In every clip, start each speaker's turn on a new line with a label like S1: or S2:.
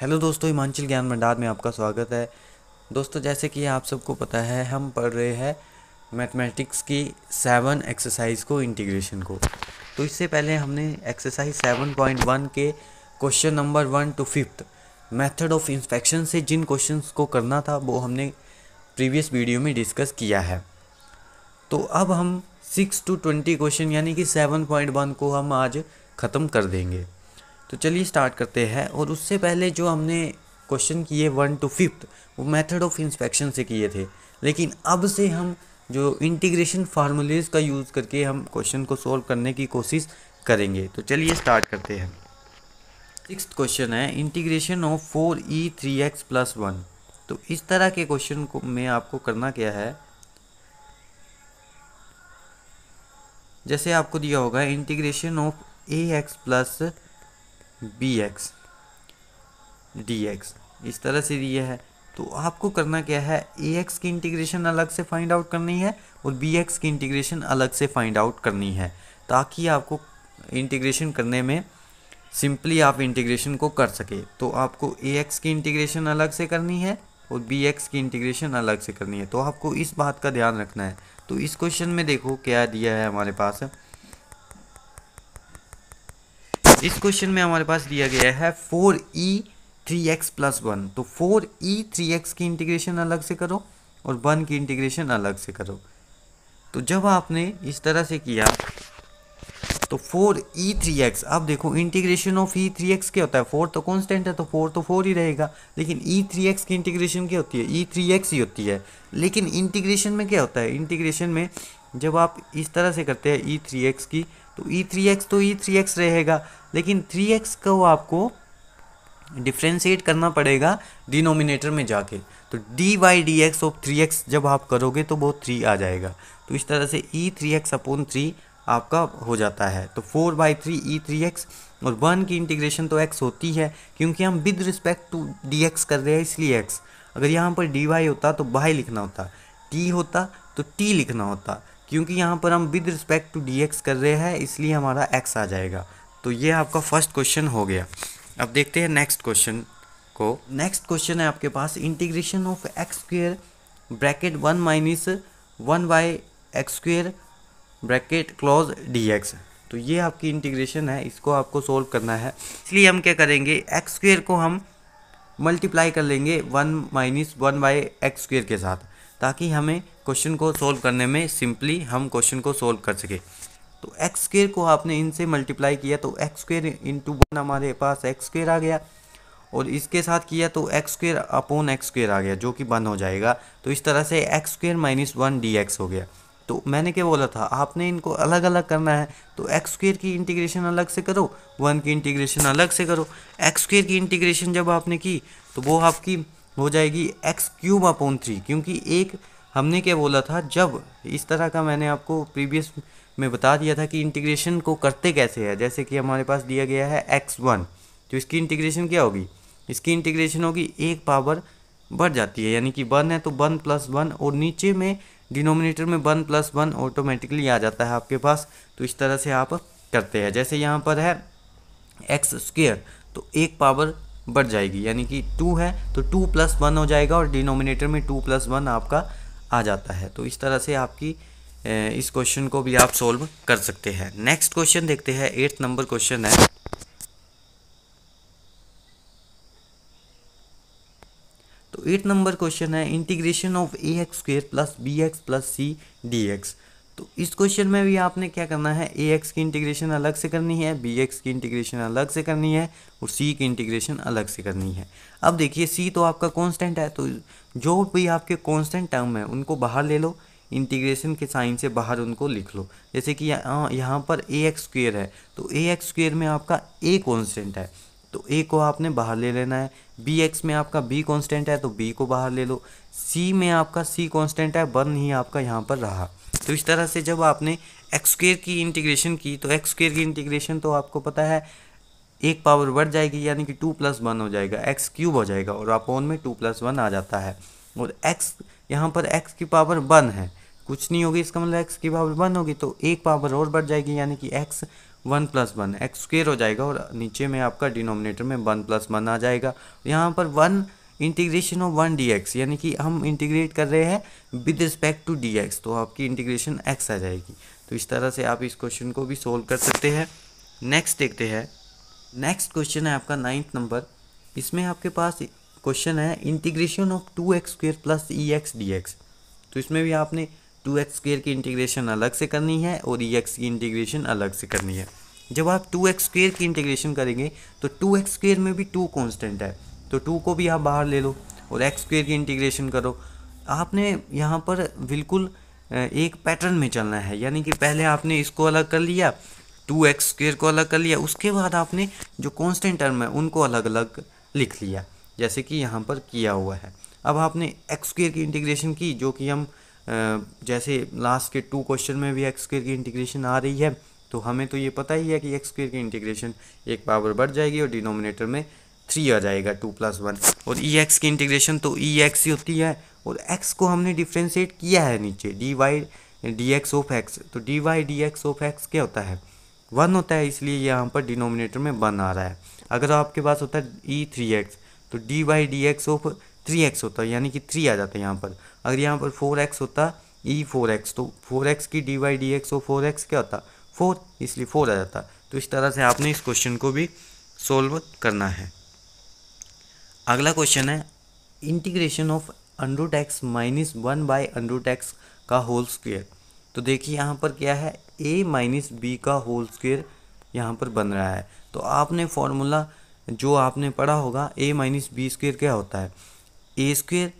S1: hello दोस्तों हिमांचल ज्ञान भंडार में आपका स्वागत है दोस्तों जैसे कि आप सबको पता है हम पढ़ रहे हैं मैथमेटिक्स की सेवन एक्सरसाइज को इंटीग्रेशन को तो इससे पहले हमने एक्सरसाइज सेवन पॉइंट वन के question number one two fifth method of inspection से जिन क्वेश्चंस को करना था वो हमने प्रीवियस वीडियो में डिस्कस किया है तो अब हम सिक्स टू ट्वेंटी क्वेश्चन यानी कि सेवन पॉइंट वन को हम आज ख़त्म कर देंगे तो चलिए स्टार्ट करते हैं और उससे पहले जो हमने क्वेश्चन किए वन टू फिफ्थ वो मेथड ऑफ इंस्पेक्शन से किए थे लेकिन अब से हम जो इंटीग्रेशन फार्मूलेज का यूज़ करके हम क्वेश्चन को सॉल्व करने की कोशिश करेंगे तो चलिए स्टार्ट करते हैं सिक्स क्वेश्चन है integration of four e three x plus one तो इस तरह के क्वेश्चन को में आपको करना क्या है जैसे आपको दिया होगा integration of a x plus b x d x इस तरह से दिया है तो आपको करना क्या है ए एक्स की इंटीग्रेशन अलग से फाइंड आउट करनी है और बी एक्स की इंटीग्रेशन अलग से फाइंड आउट करनी है ताकि आपको इंटीग्रेशन करने में सिंपली आप इंटीग्रेशन को कर सके तो आपको ए एक्स की इंटीग्रेशन अलग से करनी है और बी एक्स की इंटीग्रेशन अलग से करनी है तो आपको इस बात का ध्यान रखना है तो इस क्वेश्चन में देखो क्या दिया है हमारे पास इस क्वेश्चन में हमारे पास दिया गया है four e three x plus one तो फोर ई थ्री एक्स की इंटीग्रेशन अलग से करो और वन की इंटीग्रेशन अलग से करो तो जब आपने इस तरह से किया तो फोर ई थ्री एक्स अब देखो integration of e three x क्या होता है फोर तो कॉन्स्टेंट है तो फोर तो फोर ही रहेगा लेकिन ई थ्री एक्स की इंटीग्रेशन क्या होती है ई थ्री एक्स ही होती है लेकिन इंटीग्रेशन में क्या होता है इंटीग्रेशन में जब आप इस तरह से करते हैं ई थ्री एक्स की तो ई थ्री एक्स तो ई थ्री एक्स रहेगा लेकिन थ्री एक्स को आपको डिफ्रेंशिएट करना पड़ेगा डिनोमिनेटर में जाके तो d y d x of three x जब आप करोगे तो वो थ्री आ जाएगा तो इस तरह से e three x upon three आपका हो जाता है तो four by three e three x और वन की इंटीग्रेशन तो एक्स होती है क्योंकि हम with respect to d x कर रहे हैं इसलिए एक्स अगर यहाँ पर डी वाई होता तो बाई लिखना होता टी होता तो टी लिखना होता क्योंकि यहाँ पर हम विद रिस्पेक्ट टू डी कर रहे हैं इसलिए हमारा एक्स आ जाएगा तो ये आपका फर्स्ट क्वेश्चन हो गया अब देखते हैं नेक्स्ट क्वेश्चन को नेक्स्ट क्वेश्चन है आपके पास integration of x square bracket one minus one by x square bracket close d x तो ये आपकी इंटीग्रेशन है इसको आपको सोल्व करना है इसलिए हम क्या करेंगे एक्स स्क्र को हम मल्टीप्लाई कर लेंगे one minus one by x square के साथ ताकि हमें क्वेश्चन को सोल्व करने में सिंपली हम क्वेश्चन को सोल्व कर सके तो एक्स स्क्र को आपने इनसे मल्टीप्लाई किया तो एक्स स्क्र इंटू वन हमारे पास एक्स स्क्र आ गया और इसके साथ किया तो x square upon x square आ गया जो कि वन हो जाएगा तो इस तरह से x square minus one d x हो गया तो मैंने क्या बोला था आपने इनको अलग अलग करना है तो एक्स स्क्र की इंटीग्रेशन अलग से करो वन की इंटीग्रेशन अलग से करो एक्स स्क्र की इंटीग्रेशन जब आपने की तो वो आपकी हो जाएगी एक्स क्यूब अपॉन थ्री क्योंकि एक हमने क्या बोला था जब इस तरह का मैंने आपको प्रीवियस में बता दिया था कि इंटीग्रेशन को करते कैसे है जैसे कि हमारे पास दिया गया है एक्स वन तो इसकी इंटीग्रेशन क्या होगी इसकी इंटीग्रेशन होगी एक पावर बढ़ जाती है यानी कि वन है तो वन प्लस वन और नीचे में डिनोमिनेटर में वन प्लस वन ऑटोमेटिकली आ जाता है आपके पास तो इस तरह से आप करते हैं जैसे यहाँ पर है एक्स स्क्वेयर तो एक पावर बढ़ जाएगी यानी कि टू है तो टू प्लस वन हो जाएगा और डिनोमिनेटर में टू प्लस वन आपका आ जाता है तो इस तरह से आपकी इस क्वेश्चन को भी आप सोल्व कर सकते हैं नेक्स्ट क्वेश्चन देखते हैं एट्थ नंबर क्वेश्चन है तो एट नंबर क्वेश्चन है integration of a x square plus b x plus c d x तो इस क्वेश्चन में भी आपने क्या करना है ए एक्स की इंटीग्रेशन अलग से करनी है बी एक्स की इंटीग्रेशन अलग से करनी है और सी की इंटीग्रेशन अलग से करनी है अब देखिए सी तो आपका कांस्टेंट है तो जो भी आपके कांस्टेंट टर्म है उनको बाहर ले लो इंटीग्रेशन के साइन से बाहर उनको लिख लो जैसे कि यहाँ पर ए एक्स स्क्वेयर है तो ए एक्स स्क्वेयर में आपका ए कॉन्स्टेंट है तो ए को आपने बाहर ले लेना है बी एक्स में आपका बी कॉन्स्टेंट है तो बी को बाहर ले लो सी में आपका सी कॉन्स्टेंट है वन ही आपका यहाँ पर रहा तो इस तरह से जब आपने एक्स स्क्वेयर की इंटीग्रेशन की तो एक्स स्क्वेयर की इंटीग्रेशन तो आपको पता है एक पावर बढ़ जाएगी यानी कि टू प्लस वन हो जाएगा एक्स क्यूब हो जाएगा और अपॉन में टू प्लस वन आ जाता है और एक्स यहाँ पर एक्स की पावर वन है कुछ नहीं होगी इसका मतलब एक्स की पावर वन होगी तो एक पावर और बढ़ जाएगी यानी कि x one plus one x square हो जाएगा और नीचे में आपका डिनोमिनेटर में वन प्लस वन आ जाएगा यहाँ पर one integration of one d x यानी कि हम इंटीग्रेट कर रहे हैं with respect to d x तो आपकी इंटीग्रेशन एक्स आ जाएगी तो इस तरह से आप इस क्वेश्चन को भी सोल्व कर सकते हैं नेक्स्ट देखते हैं नेक्स्ट क्वेश्चन है आपका नाइन्थ नंबर इसमें आपके पास क्वेश्चन है integration of two x square plus e x d x तो इसमें भी आपने टू एक्स स्क्वेयर की इंटीग्रेशन अलग से करनी है और ई e एक्स की इंटीग्रेशन अलग से करनी है जब आप टू एक्स स्क्वेयर की इंटीग्रेशन करेंगे तो टू एक्स स्क्वेयर में भी टू कॉन्स्टेंट है तो टू को भी आप बाहर ले लो और एक्स स्क्वेयर की इंटीग्रेशन करो आपने यहाँ पर बिल्कुल एक पैटर्न में चलना है यानी कि पहले आपने इसको अलग कर लिया टू एक्स स्क्वेयर को अलग कर लिया उसके बाद आपने जो कॉन्स्टेंट टर्म है उनको अलग अलग लिख लिया जैसे कि यहाँ पर किया हुआ है अब आपने एक्स स्क्वेयर की इंटीग्रेशन की जो कि हम जैसे लास्ट के टू क्वेश्चन में भी एक्स स्क्वेयर की इंटीग्रेशन आ रही है तो हमें तो ये पता ही है कि एक्स स्क्वेयर की इंटीग्रेशन एक पावर बढ़ जाएगी और डिनोमिनेटर में थ्री आ जाएगा टू प्लस वन और ई e एक्स की इंटीग्रेशन तो ई e एक्स ही होती है और एक्स को हमने डिफ्रेंशिएट किया है नीचे d y d x of x तो d y d x of x क्या होता है वन होता है इसलिए यहाँ पर डिनोमिनेटर में वन आ रहा है अगर आपके पास होता है ई थ्री एक्स तो d y d x of three x होता है यानी कि थ्री आ जाता है यहाँ पर अगर यहाँ पर फोर एक्स होता ई फोर एक्स तो फोर एक्स की d y d x of four x क्या होता फोर इसलिए फोर आ जाता तो इस तरह से आपने इस क्वेश्चन को भी सोल्व करना है अगला क्वेश्चन है integration of under root x minus one by under root x का होल स्क्वेयर तो देखिए यहाँ पर क्या है ए माइनस बी का होल स्क्वेयर यहाँ पर बन रहा है तो आपने फॉर्मूला जो आपने पढ़ा होगा ए माइनस बी स्क्वेयर क्या होता है a square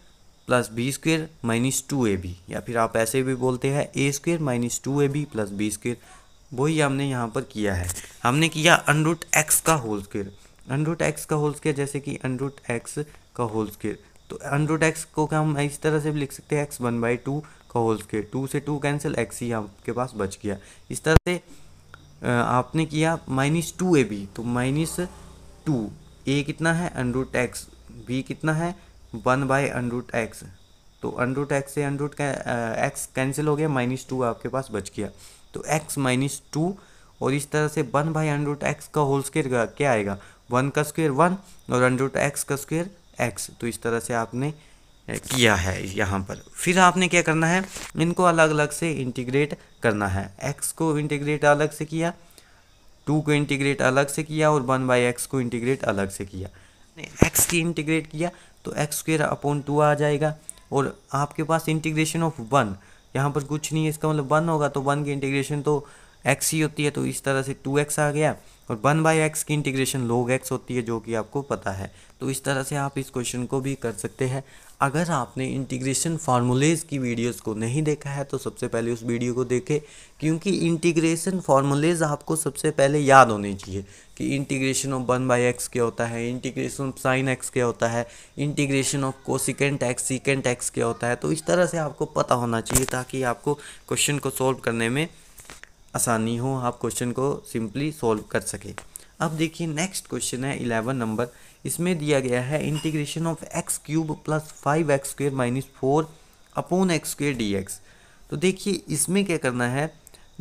S1: plus b square minus two a b या फिर आप ऐसे भी बोलते हैं a square minus two a b plus b square वही हमने यहाँ पर किया है हमने किया रूट एक्स का होल स्क्वेयर अनरूट एक्स का होल स्केयर जैसे कि अनरूट एक्स का होल स्केयर तो अनरूट एक्स को हम इस तरह से भी लिख सकते हैं एक्स वन बाई टू का होल स्केयर टू से टू कैंसिल एक्स ही आपके पास बच गया इस तरह से आपने किया माइनस टू ए बी तो माइनस टू ए कितना है अनरूट एक्स बी कितना है वन बाई अनरूट एक्स तो अनरूट एक्स से अनरूट एक्स कैंसिल हो गया माइनस टू आपके पास बच गया तो एक्स माइनस टू और इस तरह से वन बाई अनरूट एक्स का होल स्केयर क्या आएगा वन का स्क्वेयर वन और अंडर रूट एक्स का स्क्वेयर एक्स तो इस तरह से आपने किया है यहाँ पर फिर आपने क्या करना है इनको अलग अलग से इंटीग्रेट करना है एक्स को इंटीग्रेट अलग से किया टू को इंटीग्रेट अलग से किया और वन बाई एक्स को इंटीग्रेट अलग से किया एक्स की इंटीग्रेट किया तो एक्स स्क्वेयर अपॉन टू आ जाएगा और आपके पास इंटीग्रेशन ऑफ वन यहाँ पर कुछ नहीं है इसका मतलब वन होगा तो वन की इंटीग्रेशन तो एक्स ही होती है तो इस तरह से टू एक्स आ गया और वन बाई एक्स की इंटीग्रेशन लोग एक्स होती है जो कि आपको पता है तो इस तरह से आप इस क्वेश्चन को भी कर सकते हैं अगर आपने इंटीग्रेशन फार्मूलेज की वीडियोस को नहीं देखा है तो सबसे पहले उस वीडियो को देखें क्योंकि इंटीग्रेशन फार्मूलेज आपको सबसे पहले याद होने चाहिए कि integration of one by x क्या होता है इंटीग्रेशन ऑफ साइन एक्स क्या होता है integration of cosecant x secant x क्या होता है तो इस तरह से आपको पता होना चाहिए ताकि आपको क्वेश्चन को सॉल्व करने में आसानी हो आप क्वेश्चन को सिंपली सॉल्व कर सकें अब देखिए नेक्स्ट क्वेश्चन है इलेवन नंबर इसमें दिया गया है integration of x cube plus five x square minus four upon x square d x तो देखिए इसमें क्या करना है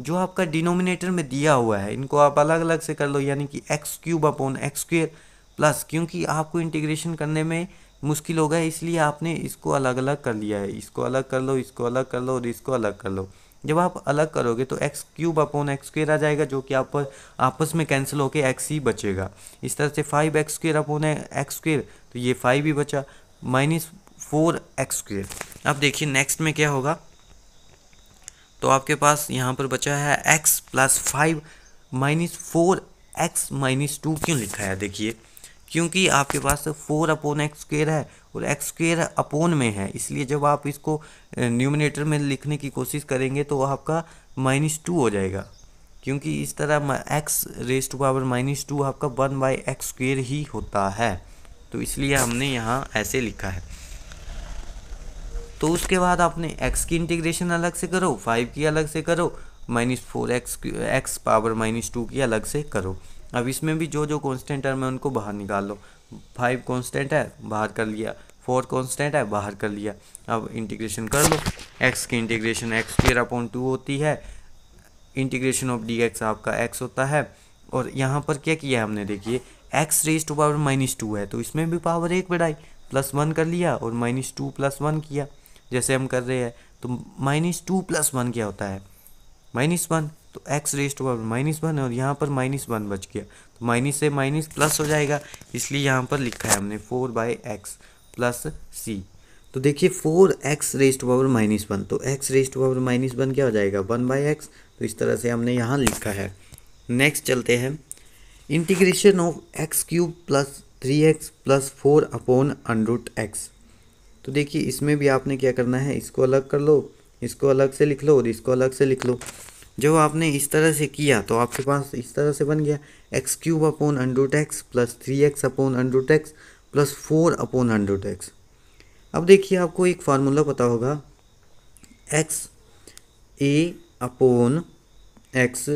S1: जो आपका डिनोमिनेटर में दिया हुआ है इनको आप अलग अलग से कर लो यानी कि x cube upon x square plus क्योंकि आपको इंटीग्रेशन करने में मुश्किल होगा इसलिए आपने इसको अलग अलग कर लिया है इसको अलग कर लो इसको अलग कर लो और इसको अलग कर लो जब आप अलग करोगे तो x cube upon x square आ जाएगा जो कि आप आपस में कैंसिल होकर एक्स ही बचेगा इस तरह से five x square upon x square तो ये फाइव ही बचा माइनस फोर एक्स स्क्र अब देखिए नेक्स्ट में क्या होगा तो आपके पास यहाँ पर बचा है x plus five minus four x minus two क्यों लिखा है देखिए क्योंकि आपके पास फोर अपोन एक्स स्क्र है और एक्स स्क्वेयर अपोन में है इसलिए जब आप इसको न्यूमिनेटर में लिखने की कोशिश करेंगे तो आपका माइनस टू हो जाएगा क्योंकि इस तरह x raise to power minus two आपका वन बाई एक्स स्क्वेयर ही होता है तो इसलिए हमने यहाँ ऐसे लिखा है तो उसके बाद आपने एक्स की इंटीग्रेशन अलग से करो फाइव की अलग से करो minus four x x power minus two की अलग से करो अब इसमें भी जो जो कॉन्स्टेंट टर्म है उनको बाहर निकाल लो फाइव कॉन्स्टेंट है बाहर कर लिया फोर कॉन्स्टेंट है बाहर कर लिया अब इंटीग्रेशन कर लो एक्स की integration x square upon two होती है इंटीग्रेशन ऑफ डी एक्स आपका एक्स होता है और यहाँ पर क्या किया हमने देखिए x raise to power minus two है तो इसमें भी पावर एक बढ़ाई प्लस वन कर लिया और माइनस टू प्लस वन किया जैसे हम कर रहे हैं तो माइनस टू प्लस वन क्या होता है माइनस वन तो x raise to power minus one और यहाँ पर माइनस वन बच गया तो माइनस से माइनस प्लस हो जाएगा इसलिए यहाँ पर लिखा है हमने four by x plus c तो देखिए four x raise to power minus one तो x raise to power minus one क्या हो जाएगा वन बाई एक्स तो इस तरह से हमने यहाँ लिखा है नेक्स्ट चलते हैं integration of x cube plus three x plus four upon under root x तो देखिए इसमें भी आपने क्या करना है इसको अलग कर लो इसको अलग से लिख लो और इसको अलग से लिख लो जब आपने इस तरह से किया तो आपके पास इस तरह से बन गया x cube upon under root x plus three x upon under root x plus four upon under root x अब देखिए आपको एक फार्मूला पता होगा x a upon x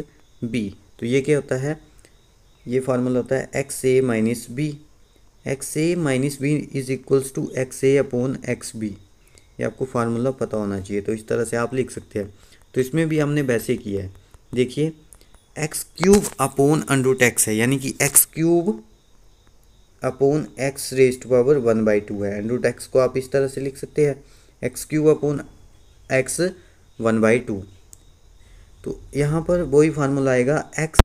S1: b तो ये क्या होता है ये फार्मूला होता है x a minus b x a minus b is equals to x a upon x b ये आपको फार्मूला पता होना चाहिए तो इस तरह से आप लिख सकते हैं तो इसमें भी हमने वैसे किया है देखिए x cube upon under root x है यानी कि x cube upon x raise to power one by two है अंडरूट एक्स को आप इस तरह से लिख सकते हैं x cube upon x one by two तो यहाँ पर वही फार्मूला आएगा x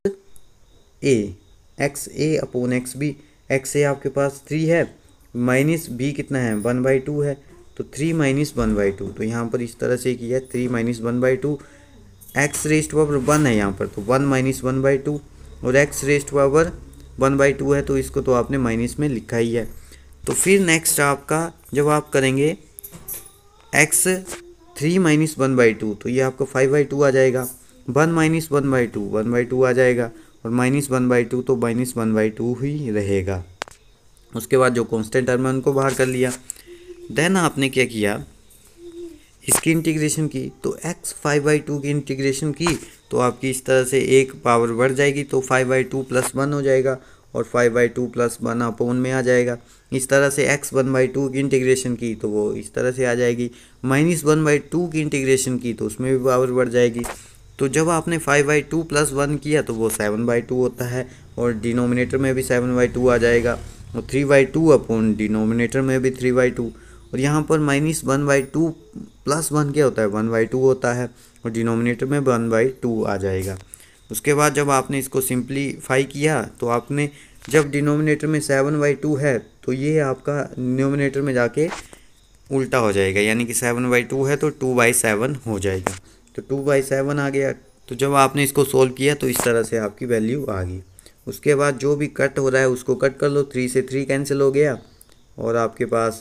S1: a x a upon x b x a आपके पास थ्री है माइनस बी कितना है वन बाई टू है तो three minus one by two तो यहाँ पर इस तरह से किया three minus one by two x raised power one है यहाँ पर तो one minus one by two और x raised power one by two है तो इसको तो आपने माइनस में लिखा ही है तो फिर नेक्स्ट आपका जब आप करेंगे x three minus one by two तो ये आपका फाइव बाई टू आ जाएगा one minus one by two one by two आ जाएगा और माइनस वन बाई टू तो माइनस वन बाई टू ही रहेगा उसके बाद जो कॉन्स्टेंट टर्म है उनको बाहर कर लिया देन आपने क्या किया इसकी इंटीग्रेशन की तो x फाइव बाई टू की इंटीग्रेशन की तो आपकी इस तरह से एक पावर बढ़ जाएगी तो five by two plus one हो जाएगा और five by two plus one upon में आ जाएगा इस तरह से x वन बाई टू की इंटीग्रेशन की तो वो इस तरह से आ जाएगी माइनस वन बाई टू की इंटीग्रेशन की तो उसमें भी पावर बढ़ जाएगी तो जब आपने five by two plus one किया तो वो सेवन बाई टू होता है और डिनोमिनेटर में भी सेवन बाई टू आ जाएगा और three by two upon denominator में भी थ्री बाई टू और यहाँ पर minus one by two plus one क्या होता है वन बाई टू होता है और डिनोमिनेटर में वन बाई टू आ जाएगा उसके बाद जब आपने इसको सिंप्लीफाई किया तो आपने जब डिनोमिनेटर में सेवन बाई टू है तो ये आपका डिनोमिनेटर में जाके उल्टा हो जाएगा यानी कि सेवन बाई टू है तो टू बाई सेवन हो जाएगा तो टू बाई सेवन आ गया तो जब आपने इसको सोल्व किया तो इस तरह से आपकी वैल्यू आ गई उसके बाद जो भी कट हो रहा है उसको कट कर लो थ्री से थ्री कैंसिल हो गया और आपके पास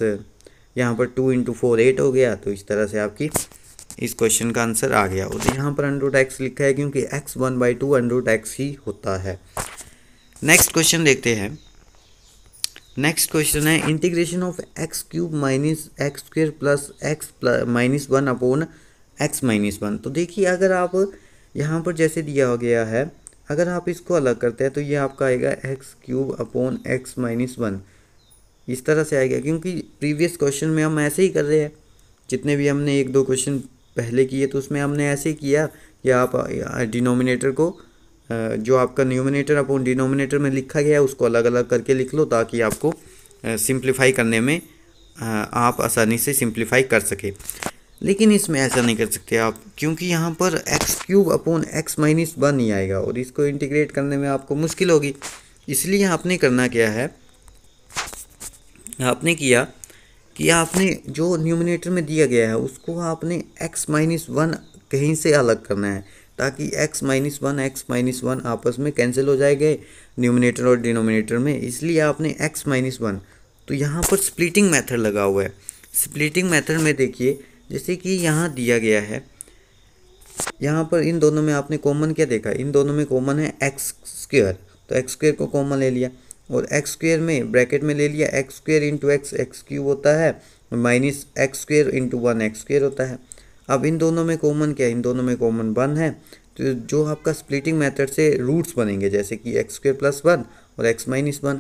S1: यहाँ पर टू इंटू फोर एट हो गया तो इस तरह से आपकी इस क्वेश्चन का आंसर आ गया और यहाँ पर अंडरूट एक्स लिखा है क्योंकि x one by two under root x ही होता है नेक्स्ट क्वेश्चन देखते हैं नेक्स्ट क्वेश्चन है integration of x cube minus x square plus x minus one upon x minus one तो देखिए अगर आप यहाँ पर जैसे दिया हो गया है अगर आप इसको अलग करते हैं तो ये आपका आएगा x cube upon x minus one इस तरह से आएगा क्योंकि प्रीवियस क्वेश्चन में हम ऐसे ही कर रहे हैं जितने भी हमने एक दो क्वेश्चन पहले किए तो उसमें हमने ऐसे ही किया कि आप डिनोमिनेटर को जो आपका न्यूमिनेटर अपॉन डिनोमिनेटर में लिखा गया है उसको अलग अलग करके लिख लो ताकि आपको सिंप्लीफाई करने में आप आसानी से सिंप्लीफाई कर सके लेकिन इसमें ऐसा नहीं कर सकते आप क्योंकि यहाँ पर x cube upon x minus one ही आएगा और इसको इंटीग्रेट करने में आपको मुश्किल होगी इसलिए आपने करना क्या है आपने किया कि आपने जो न्यूमिनेटर में दिया गया है उसको आपने एक्स माइनस वन कहीं से अलग करना है ताकि x minus one x minus one आपस में कैंसिल हो जाएंगे न्यूमिनेटर और डिनोमिनेटर में इसलिए आपने एक्स माइनस वन तो यहाँ पर स्प्लिटिंग मेथड लगा हुआ है स्प्लिटिंग मेथड में देखिए जैसे कि यहाँ दिया गया है यहाँ पर इन दोनों में आपने कॉमन क्या देखा इन दोनों में कॉमन है एक्स स्क्र तो एक्स स्क्र को कॉमन ले लिया और एक्स स्क्र में ब्रैकेट में ले लिया x square into x x cube होता है minus x square into one x square होता है अब इन दोनों में कॉमन क्या है इन दोनों में कॉमन वन है तो जो आपका स्प्लिटिंग मेथड से रूट्स बनेंगे जैसे कि एक्स स्क्र प्लस वन और x minus one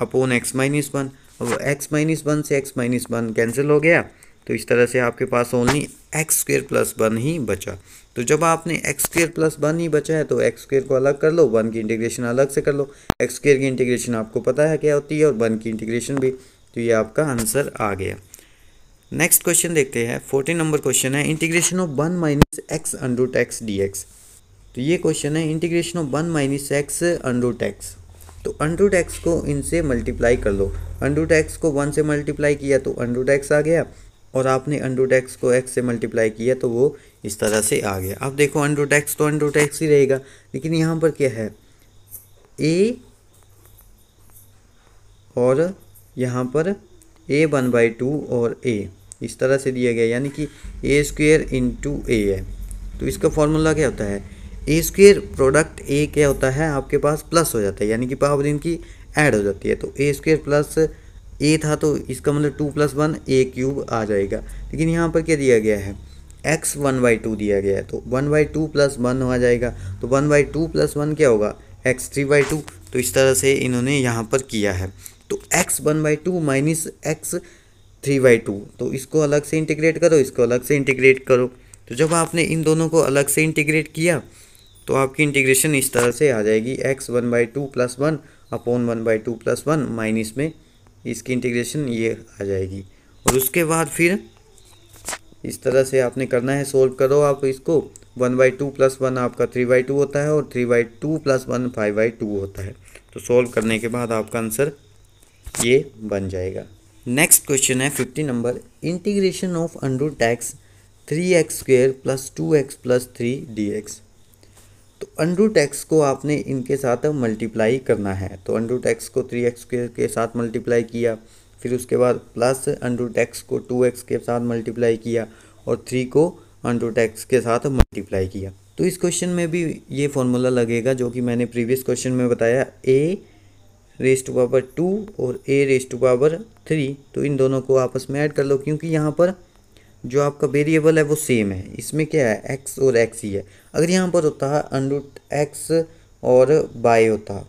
S1: upon x minus one अब एक्स माइनस वन से एक्स माइनस वन कैंसिल हो गया तो इस तरह से आपके पास only x square plus one ही बचा तो जब आपने एक्स स्क्र प्लस वन ही बचा है तो एक्स स्क्र को अलग कर लो वन की इंटीग्रेशन अलग से कर लो एक्स स्क्र की इंटीग्रेशन आपको पता है क्या होती है और वन की इंटीग्रेशन भी तो ये आपका आंसर आ गया नेक्स्ट क्वेश्चन देखते हैं फोर्टीन नंबर क्वेश्चन है integration of one minus x under root x d x तो ये क्वेश्चन है integration of one minus x under root x तो अंडरूट एक्स को इनसे मल्टीप्लाई कर लो अंडरूट एक्स को वन से मल्टीप्लाई किया तो अंडरूट एक्स आ गया और आपने अंडरूट एक्स को एक्स से मल्टीप्लाई किया तो वो इस तरह से आ गया अब देखो अंडो टैक्स तो अंडो टैक्स ही रहेगा लेकिन यहाँ पर क्या है ए और यहाँ पर ए वन बाई टू और ए इस तरह से दिया गया यानी कि ए स्क्वेयर इंटू ए है तो इसका फॉर्मूला क्या होता है ए स्क्वेयर प्रोडक्ट ए क्या होता है आपके पास प्लस हो जाता है यानी कि पावर इनकी ऐड हो जाती है तो ए स्क्वेयर प्लस ए था तो इसका मतलब two plus one a cube आ जाएगा लेकिन यहाँ पर क्या दिया गया है एक्स वन बाई टू दिया गया है तो one by two plus one हो जाएगा तो one by two plus one क्या होगा एक्स थ्री बाई टू तो इस तरह से इन्होंने यहाँ पर किया है तो x one by two minus x three by two तो इसको अलग से इंटीग्रेट करो इसको अलग से इंटीग्रेट करो तो जब आपने इन दोनों को अलग से इंटीग्रेट किया तो आपकी इंटीग्रेशन इस तरह से आ जाएगी x one by two plus one upon one by two plus one minus में इसकी इंटीग्रेशन ये आ जाएगी और उसके बाद फिर इस तरह से आपने करना है सोल्व करो आप इसको one by two plus one आपका थ्री बाई टू होता है और three by two plus one five by two होता है तो सोल्व करने के बाद आपका आंसर ये बन जाएगा नेक्स्ट क्वेश्चन है fifty number integration of under tax three x square plus two x plus three d x तो अंडू टैक्स को आपने इनके साथ मल्टीप्लाई करना है तो अंडू टैक्स को थ्री एक्स के साथ मल्टीप्लाई किया फिर उसके बाद प्लस अंडरूट एक्स को टू एक्स के साथ मल्टीप्लाई किया और थ्री को अंडरूट एक्स के साथ मल्टीप्लाई किया तो इस क्वेश्चन में भी ये फॉर्मूला लगेगा जो कि मैंने प्रीवियस क्वेश्चन में बताया a raise to power two और a raise to power three तो इन दोनों को आपस में ऐड कर लो क्योंकि यहाँ पर जो आपका वेरिएबल है वो सेम है इसमें क्या है एक्स और एक्स ही है अगर यहाँ पर होता है अनरूट एक्स और बाय होता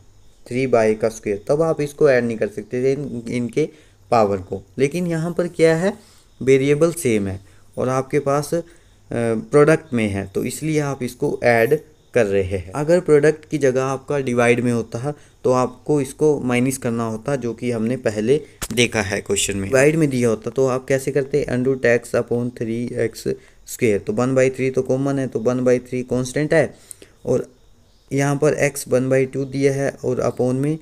S1: थ्री बाय का स्क्वेयर तब आप इसको ऐड नहीं कर सकते इन, इनके पावर को लेकिन यहाँ पर क्या है वेरिएबल सेम है और आपके पास प्रोडक्ट में है तो इसलिए आप इसको ऐड कर रहे हैं अगर प्रोडक्ट की जगह आपका डिवाइड में होता है तो आपको इसको माइनस करना होता जो कि हमने पहले देखा है क्वेश्चन में डिवाइड में दिया होता तो आप कैसे करते under tax upon three x square तो वन बाई थ्री तो कॉमन है तो वन बाई थ्री कॉन्स्टेंट है और यहाँ पर एक्स वन बाई टू दिया है और अपोन में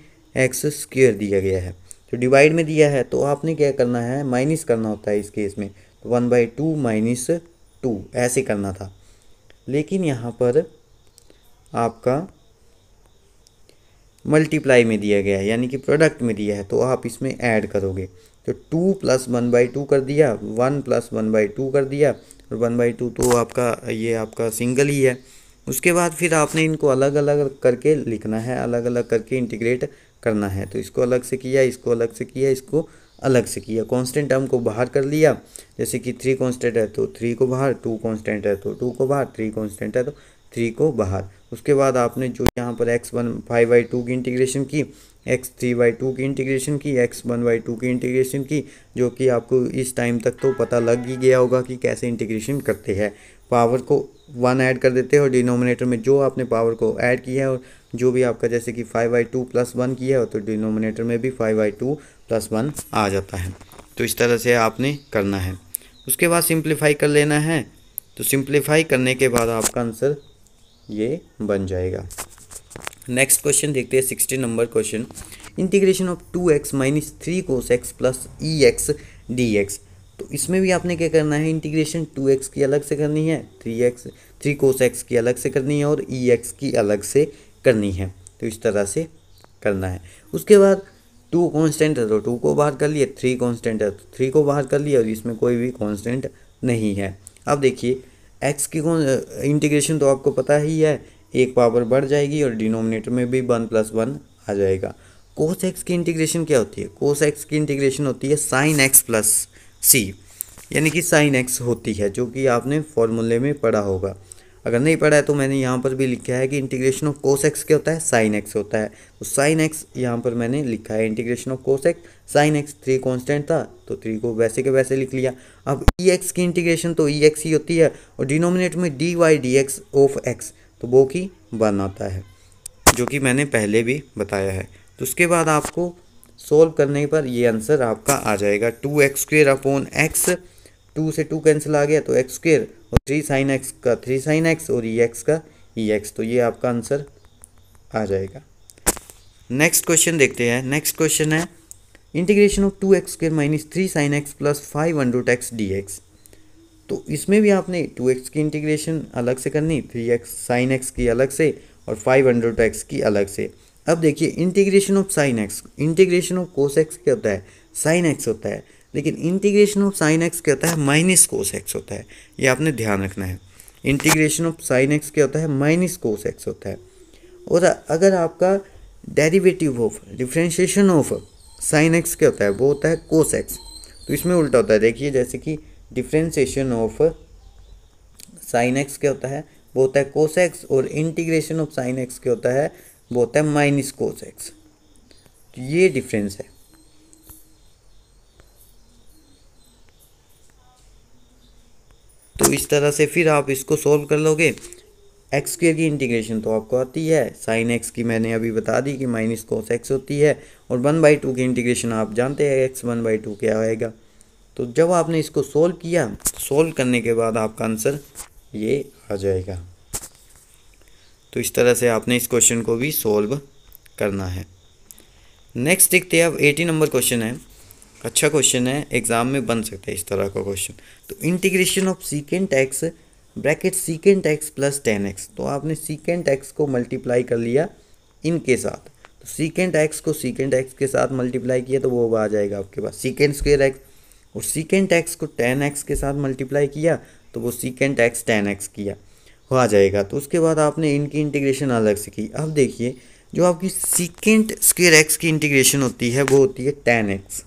S1: एक्स स्क्वेयर दिया गया है तो डिवाइड में दिया है तो आपने क्या करना है माइनस करना होता है इस केस में तो one by two minus two ऐसे करना था लेकिन यहाँ पर आपका मल्टीप्लाई में दिया गया है यानी कि प्रोडक्ट में दिया है तो आप इसमें ऐड करोगे तो two plus one by two कर दिया one plus one by two कर दिया और वन बाई टू तो आपका ये आपका सिंगल ही है उसके बाद फिर आपने इनको अलग अलग करके लिखना है अलग अलग करके इंटीग्रेट करना है तो इसको अलग से किया इसको अलग से किया इसको अलग से किया कांस्टेंट टर्म को बाहर कर लिया जैसे कि थ्री कांस्टेंट है तो थ्री को बाहर टू कांस्टेंट है तो टू को बाहर थ्री कांस्टेंट है तो थ्री को बाहर उसके बाद आपने जो यहाँ पर x one five by two की इंटीग्रेशन की एक्स थ्री बाई टू की इंटीग्रेशन की एक्स वन बाई टू की इंटीग्रेशन की जो कि आपको इस टाइम तक तो पता लग ही गया होगा कि कैसे इंटीग्रेशन करते हैं पावर को वन ऐड कर देते हैं और डिनोमिनेटर में जो आपने पावर को ऐड किया है और जो भी आपका जैसे कि five by two plus one किया हो तो डिनोमिनेटर में भी five by two plus one आ जाता है तो इस तरह से आपने करना है उसके बाद सिंप्लीफाई कर लेना है तो सिंप्लीफाई करने के बाद आपका आंसर ये बन जाएगा नेक्स्ट क्वेश्चन देखते हैं sixty number question integration of two x minus three cos x plus e x d x तो इसमें भी आपने क्या करना है इंटीग्रेशन टू एक्स की अलग से करनी है three x three cos x की अलग से करनी है और ई e एक्स की अलग से करनी है तो इस तरह से करना है उसके बाद टू कांस्टेंट है तो टू को बाहर कर लिए थ्री कांस्टेंट है तो थ्री को बाहर कर लिया और इसमें कोई भी कांस्टेंट नहीं है अब देखिए एक्स की कौन इंटीग्रेशन तो आपको पता ही है एक पावर बढ़ जाएगी और डिनोमिनेटर में भी वन प्लस वन आ जाएगा कोस एक्स की इंटीग्रेशन क्या होती है कोस एक्स की इंटीग्रेशन होती है साइन एक्स प्लस सी यानी कि साइन एक्स होती है जो कि आपने फॉर्मूले में पढ़ा होगा अगर नहीं पढ़ा है तो मैंने यहाँ पर भी लिखा है कि इंटीग्रेशन ऑफ कोस एक्स क्या होता है साइन एक्स होता है तो साइन एक्स यहाँ पर मैंने लिखा है integration of cos x sine x three constant था तो थ्री को वैसे के वैसे लिख लिया अब ई एक्स की इंटीग्रेशन तो ई एक्स ही होती है और डिनोमिनेट में d y d x of x तो वो की वन आता है जो कि मैंने पहले भी बताया है तो उसके बाद आपको सोल्व करने पर ये आंसर आपका आ जाएगा two x square upon x two से टू कैंसिल आ गया तो एक्स स्क्वेयर और थ्री साइन एक्स का थ्री साइन एक्स और ई e एक्स का ई e एक्स तो ये आपका आंसर आ जाएगा नेक्स्ट क्वेश्चन देखते हैं नेक्स्ट क्वेश्चन है integration of two x square minus three sine x plus five underroot x d x तो इसमें भी आपने टू एक्स की इंटीग्रेशन अलग से करनी थ्री एक्स साइन एक्स की अलग से और फाइव अंड्रोट एक्स की अलग से अब देखिए integration of sine x integration of cos x क्या होता है साइन एक्स होता है लेकिन इंटीग्रेशन ऑफ साइन एक्स क्या होता है माइनस कोस एक्स होता है ये आपने ध्यान रखना है इंटीग्रेशन ऑफ साइन एक्स क्या होता है माइनस कोस एक्स होता है और अगर आपका derivative of differentiation of sine x क्या होता है वो होता है कोस एक्स तो इसमें उल्टा होता है देखिए जैसे कि डिफ्रेंशिएशन ऑफ साइन एक्स क्या होता है वो होता है कोस एक्स और इंटीग्रेशन ऑफ साइन एक्स क्या होता है वो होता है माइनस कोस एक्स ये डिफरेंस है तो इस तरह से फिर आप इसको सॉल्व कर लोगे एक्स स्क्र की इंटीग्रेशन तो आपको आती है साइन एक्स की मैंने अभी बता दी कि माइनस कॉस एक्स होती है और वन बाई टू की इंटीग्रेशन आप जानते हैं एक्स वन बाई टू क्या आएगा तो जब आपने इसको सोल्व किया सोल्व करने के बाद आपका आंसर ये आ जाएगा तो इस तरह से आपने इस क्वेश्चन को भी सोल्व करना है नेक्स्ट देखते हैं अब एटी नंबर क्वेश्चन है अच्छा क्वेश्चन है एग्जाम में बन सकता है इस तरह का क्वेश्चन तो integration of secant x bracket secant x plus tan x तो आपने सीकेंट एक्स को मल्टीप्लाई कर लिया इनके साथ तो सीकेंट एक्स को सीकेंट एक्स के साथ मल्टीप्लाई किया तो वो आ जाएगा आपके पास सीकेंट स्क्वेयर एक्स और सीकेंट एक्स को टेन एक्स के साथ मल्टीप्लाई किया तो वो सीकेंट एक्स टेन एक्स किया वो आ जाएगा तो उसके बाद आपने इनकी इंटीग्रेशन अलग से की अब देखिए जो आपकी सीकेंट स्क्वेयर एक्स की इंटीग्रेशन होती है वो होती है टेन एक्स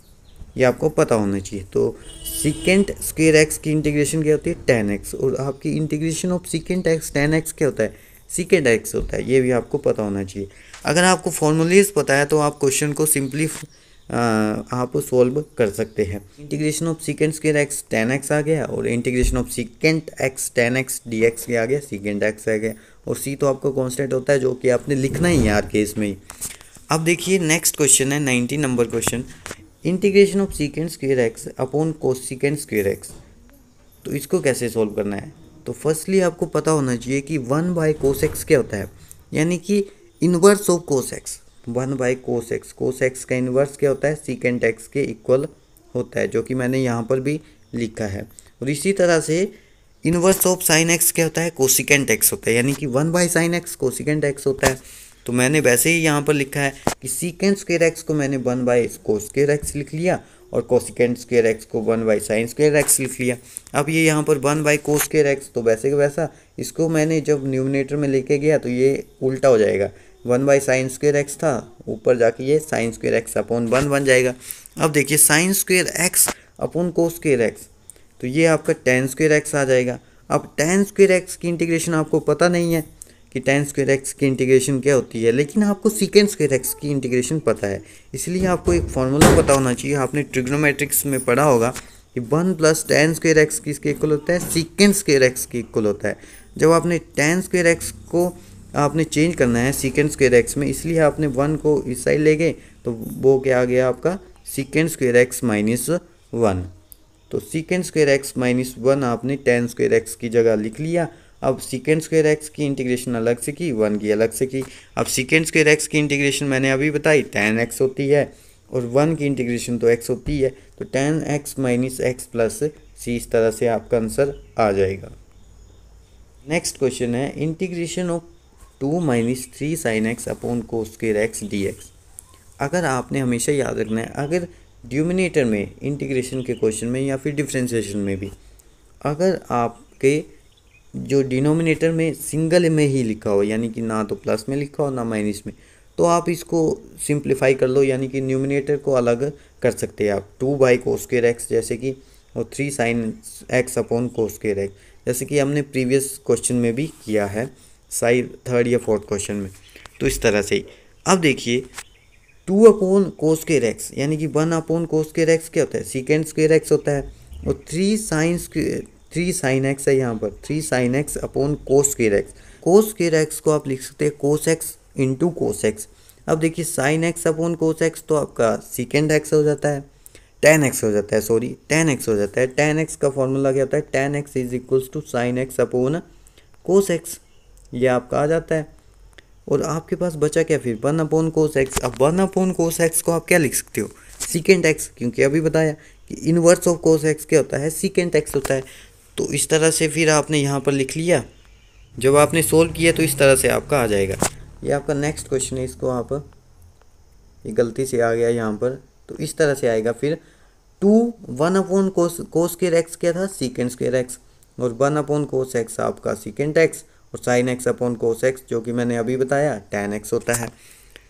S1: ये आपको पता होना चाहिए तो सिकेंट स्क्र एक्स की इंटीग्रेशन क्या होती है टेन एक्स और आपकी integration of secant x tan x क्या होता है सिकेंट एक्स होता है ये भी आपको पता होना चाहिए अगर आपको फॉर्मूलेज पता है तो आप क्वेश्चन को सिंपली आप सॉल्व कर सकते हैं integration of secant square x tan x आ गया और integration of secant x tan x d x आ गया सिकेंट एक्स आ गया और सी तो आपको कॉन्स्टेंट होता है जो कि आपने लिखना ही है यार केस में ही अब देखिए नेक्स्ट क्वेश्चन है ninety number question integration of secant square x upon cosecant square x तो इसको कैसे सॉल्व करना है तो फर्स्टली आपको पता होना चाहिए कि वन बाय कोस एक्स क्या होता है यानी कि inverse of cos x one by cos x cos x का इन्वर्स क्या होता है सीकेंड एक्स के इक्वल होता है जो कि मैंने यहाँ पर भी लिखा है और इसी तरह से इन्वर्स ऑफ साइन एक्स क्या होता है कोसिकेंट एक्स होता है यानी कि one by sine x cosecant x होता है तो मैंने वैसे ही यहाँ पर लिखा है कि सीकेंड स्केयर एक्स को मैंने one by cos square x लिख लिया और कोसिकेंड स्केयर एक्स को one by sine square x लिख लिया अब ये यहाँ पर one by cos square x तो वैसे वैसा इसको मैंने जब न्यूमिनेटर में लेके गया तो ये उल्टा हो जाएगा one by sine square x था ऊपर जाके ये sine square x upon one बन जाएगा अब देखिए sine square x upon cos square x तो ये आपका टेन स्क्र एक्स आ जाएगा अब टेन स्क्र एक्स की इंटीग्रेशन आपको पता नहीं है कि टेन स्क्वेयर एक्स की इंटीग्रेशन क्या होती है लेकिन आपको सीकेंड स्क्वेयर एक्स की इंटीग्रेशन पता है इसलिए आपको एक फॉर्मूला पता होना चाहिए आपने ट्रिग्नोमेट्रिक्स में पढ़ा होगा कि one plus tan square x किसके इक्वल होता है सीकेंड स्क्वेयर एक्स के इक्वल होता है जब आपने टेन स्क्वेयर एक्स को आपने चेंज करना है सीकेंड स्क्वेयर एक्स में इसलिए आपने वन को इस साइड ले गए तो वो क्या आ गया आपका secant square x minus one तो secant square x minus one आपने टेन स्क्वेयर एक्स की जगह लिख लिया अब सिकेंड स्क्वेयर एक्स की इंटीग्रेशन अलग से की वन की अलग से की अब सिकेंड स्क्वेयर एक्स की इंटीग्रेशन मैंने अभी बताई टेन एक्स होती है और वन की इंटीग्रेशन तो एक्स होती है तो tan x minus x plus c इस तरह से आपका आंसर आ जाएगा नेक्स्ट क्वेश्चन है integration of two minus three sine x upon cos square x d x अगर आपने हमेशा याद रखना है अगर ड्यूमिनेटर में इंटीग्रेशन के क्वेश्चन में या फिर डिफ्रेंशिएशन में भी अगर आपके जो डिनोमिनेटर में सिंगल में ही लिखा हो यानी कि ना तो प्लस में लिखा हो ना माइनस में तो आप इसको सिंप्लीफाई कर लो यानी कि न्यूमिनेटर को अलग कर सकते हैं आप टू बाई स्केयर एक्स जैसे कि और three sine x upon square x जैसे कि हमने प्रीवियस क्वेश्चन में भी किया है साइड थर्ड या फोर्थ क्वेश्चन में तो इस तरह से अब देखिए टू अपॉन कोस्केर एक्स यानी कि वन अपॉन कोस्केर एक्स क्या होता है सीकेंड स्केयर एक्स होता है और three sines three sine x है यहाँ पर three sine x upon cos square x cos square x को आप लिख सकते हैं cos x into cos x अब देखिए sine x upon cos x तो आपका सिकेंड एक्स हो जाता है टेन एक्स हो जाता है सॉरी टेन एक्स हो जाता है टेन एक्स का फॉर्मूला क्या होता है tan x is equals to sine x upon cos x ये आपका आ जाता है और आपके पास बचा क्या फिर वन अपॉन कोस एक्स अब वन अपोन कोस एक्स को आप क्या लिख सकते हो सिकेंड एक्स क्योंकि अभी बताया कि इनवर्स ऑफ कोस एक्स क्या होता है सिकेंड एक्स होता है तो इस तरह से फिर आपने यहाँ पर लिख लिया जब आपने सोल्व किया तो इस तरह से आपका आ जाएगा ये आपका नेक्स्ट क्वेश्चन है इसको आप ये गलती से आ गया यहाँ पर तो इस तरह से आएगा फिर two one upon cos cos के एक्स क्या था सीकेंड स्केयर एक्स और वन अपॉन कोस एक्स आपका सीकेंड एक्स और sine x upon cos x जो कि मैंने अभी बताया टेन एक्स होता है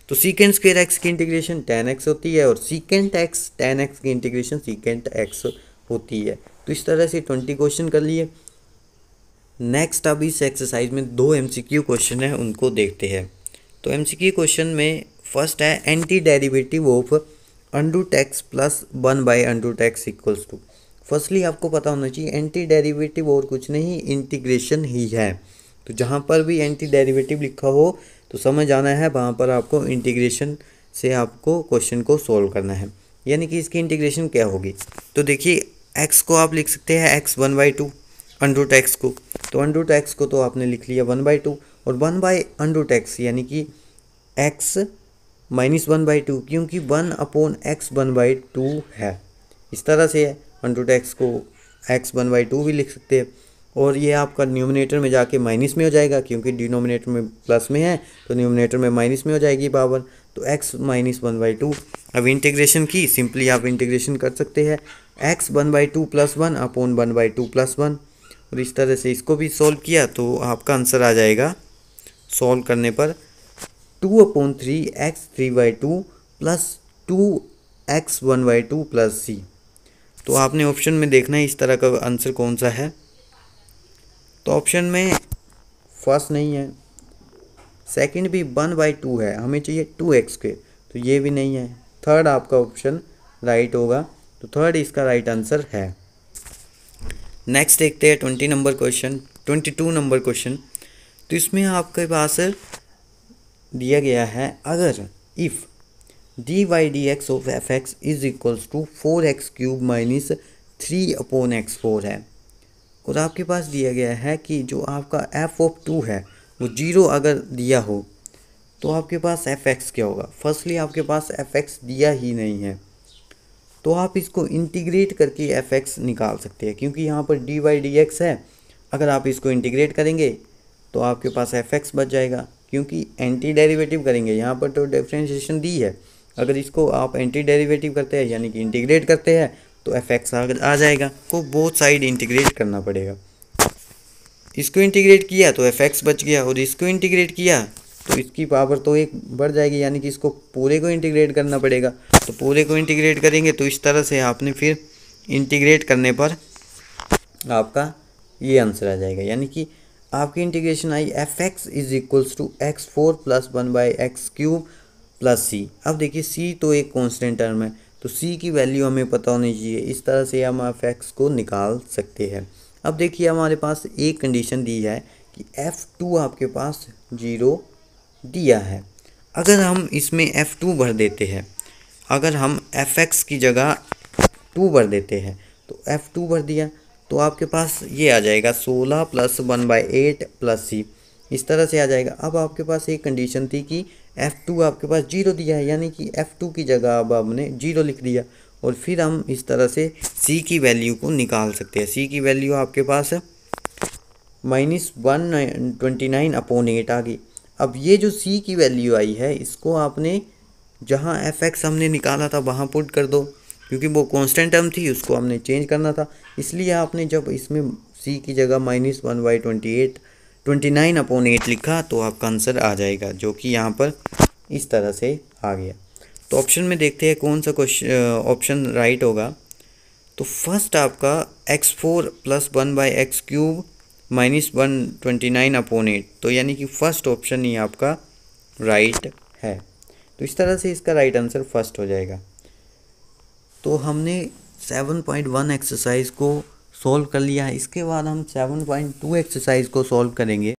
S1: तो सीकेंड स्केयर एक्स की इंटीग्रेशन टेन एक्स होती है और सीकेंट एक्स टेन एक्स की इंटीग्रेशन सीकेंट एक्स होती है तो इस तरह से ट्वेंटी क्वेश्चन कर लिए नेक्स्ट अब इस एक्सरसाइज में दो एमसीक्यू क्वेश्चन हैं उनको देखते हैं तो एमसीक्यू क्वेश्चन में फर्स्ट है antiderivative of under tax plus one by under tax equals to firstly आपको पता होना चाहिए एंटी डेरिवेटिव और कुछ नहीं इंटीग्रेशन ही है तो जहाँ पर भी एंटी डेरिवेटिव लिखा हो तो समझ आना है वहाँ पर आपको इंटीग्रेशन से आपको क्वेश्चन को सॉल्व करना है यानी कि इसकी इंटीग्रेशन क्या होगी तो देखिए एक्स को आप लिख सकते हैं x one by two under root x को तो अंडरूट एक्स को तो आपने लिख लिया वन बाई टू और वन बाई अंडरूट एक्स यानी कि x minus one by two क्योंकि one upon x one by two है इस तरह से है अंडरूट एक्स को एक्स वन बाई टू भी लिख सकते हैं और ये आपका न्यूमिनेटर में जाके माइनस में हो जाएगा क्योंकि डिनोमिनेटर में प्लस में है तो न्यूमिनेटर में माइनस में हो जाएगी पावर तो x minus one by two अब इंटीग्रेशन की सिंपली आप इंटीग्रेशन कर सकते हैं x one by two plus one upon one by two plus one और इस तरह से इसको भी सॉल्व किया तो आपका आंसर आ जाएगा सॉल्व करने पर two upon three x three by two plus two x one by two plus c तो आपने ऑप्शन में देखना है इस तरह का आंसर कौन सा है तो ऑप्शन में फर्स्ट नहीं है सेकंड भी वन बाई टू है हमें चाहिए टू एक्स के तो ये भी नहीं है थर्ड आपका ऑप्शन राइट होगा तो थर्ड इसका राइट आंसर है नेक्स्ट देखते हैं twenty number question twenty two number question तो इसमें आपके पास दिया गया है अगर if d y d x of f x is equals to four x cube minus three upon x four है और आपके पास दिया गया है कि जो आपका एफ ऑफ टू है वो जीरो अगर दिया हो तो आपके पास एफ एक्स क्या होगा फर्स्टली आपके पास एफ एक्स दिया ही नहीं है तो आप इसको इंटीग्रेट करके एफ एक्स निकाल सकते हैं क्योंकि यहाँ पर डी वाई डी एक्स है अगर आप इसको इंटीग्रेट करेंगे तो आपके पास एफ एक्स बच जाएगा क्योंकि एंटी डेरिवेटिव करेंगे यहाँ पर तो डिफ्रेंशिएशन दी है अगर इसको आप एंटी डेरिवेटिव करते हैं यानी कि इंटीग्रेट करते हैं तो एफ एक्स आ जाएगा को बोथ साइड इंटीग्रेट करना पड़ेगा इसको इंटीग्रेट किया तो एफ एक्स बच गया और इसको इंटीग्रेट किया तो इसकी पावर तो एक बढ़ जाएगी यानी कि इसको पूरे को इंटीग्रेट करना पड़ेगा तो पूरे को इंटीग्रेट करेंगे तो इस तरह से आपने फिर इंटीग्रेट करने पर आपका ये आंसर आ जाएगा यानी कि आपकी integration I f x is equals to x four plus one by x cube plus c अब देखिए सी तो एक कॉन्स्टेंट टर्म है तो सी की वैल्यू हमें पता होनी चाहिए इस तरह से हम एफ एक्स को निकाल सकते हैं अब देखिए हमारे पास एक कंडीशन दी है कि एफ़ टू आपके पास जीरो दिया है अगर हम इसमें एफ़ टू भर देते हैं अगर हम एफ एक्स की जगह टू भर देते हैं तो एफ़ टू भर दिया तो आपके पास ये आ जाएगा सोलह plus one by eight plus c इस तरह से आ जाएगा अब आपके पास एक कंडीशन थी कि एफ़ टू आपके पास जीरो दिया है यानी कि एफ़ टू की जगह अब आपने जीरो लिख दिया और फिर हम इस तरह से सी की वैल्यू को निकाल सकते हैं सी की वैल्यू आपके पास है minus one twenty nine upon eight आ गई अब ये जो सी की वैल्यू आई है इसको आपने जहाँ एफ एक्स हमने निकाला था वहाँ पुट कर दो क्योंकि वो कांस्टेंट टर्म थी उसको हमने चेंज करना था इसलिए आपने जब इसमें सी की जगह minus one by twenty eight twenty nine upon eight लिखा तो आपका आंसर आ जाएगा जो कि यहाँ पर इस तरह से आ गया तो ऑप्शन में देखते हैं कौन सा क्वेश्चन ऑप्शन राइट होगा तो फर्स्ट आपका x four plus one by x cube minus one twenty nine upon eight तो यानी कि फर्स्ट ऑप्शन ही आपका राइट है तो इस तरह से इसका राइट आंसर फर्स्ट हो जाएगा तो हमने सेवन पॉइंट वन एक्सरसाइज को सॉल्व कर लिया इसके बाद हम सेवन पॉइंट टू एक्सरसाइज को सॉल्व करेंगे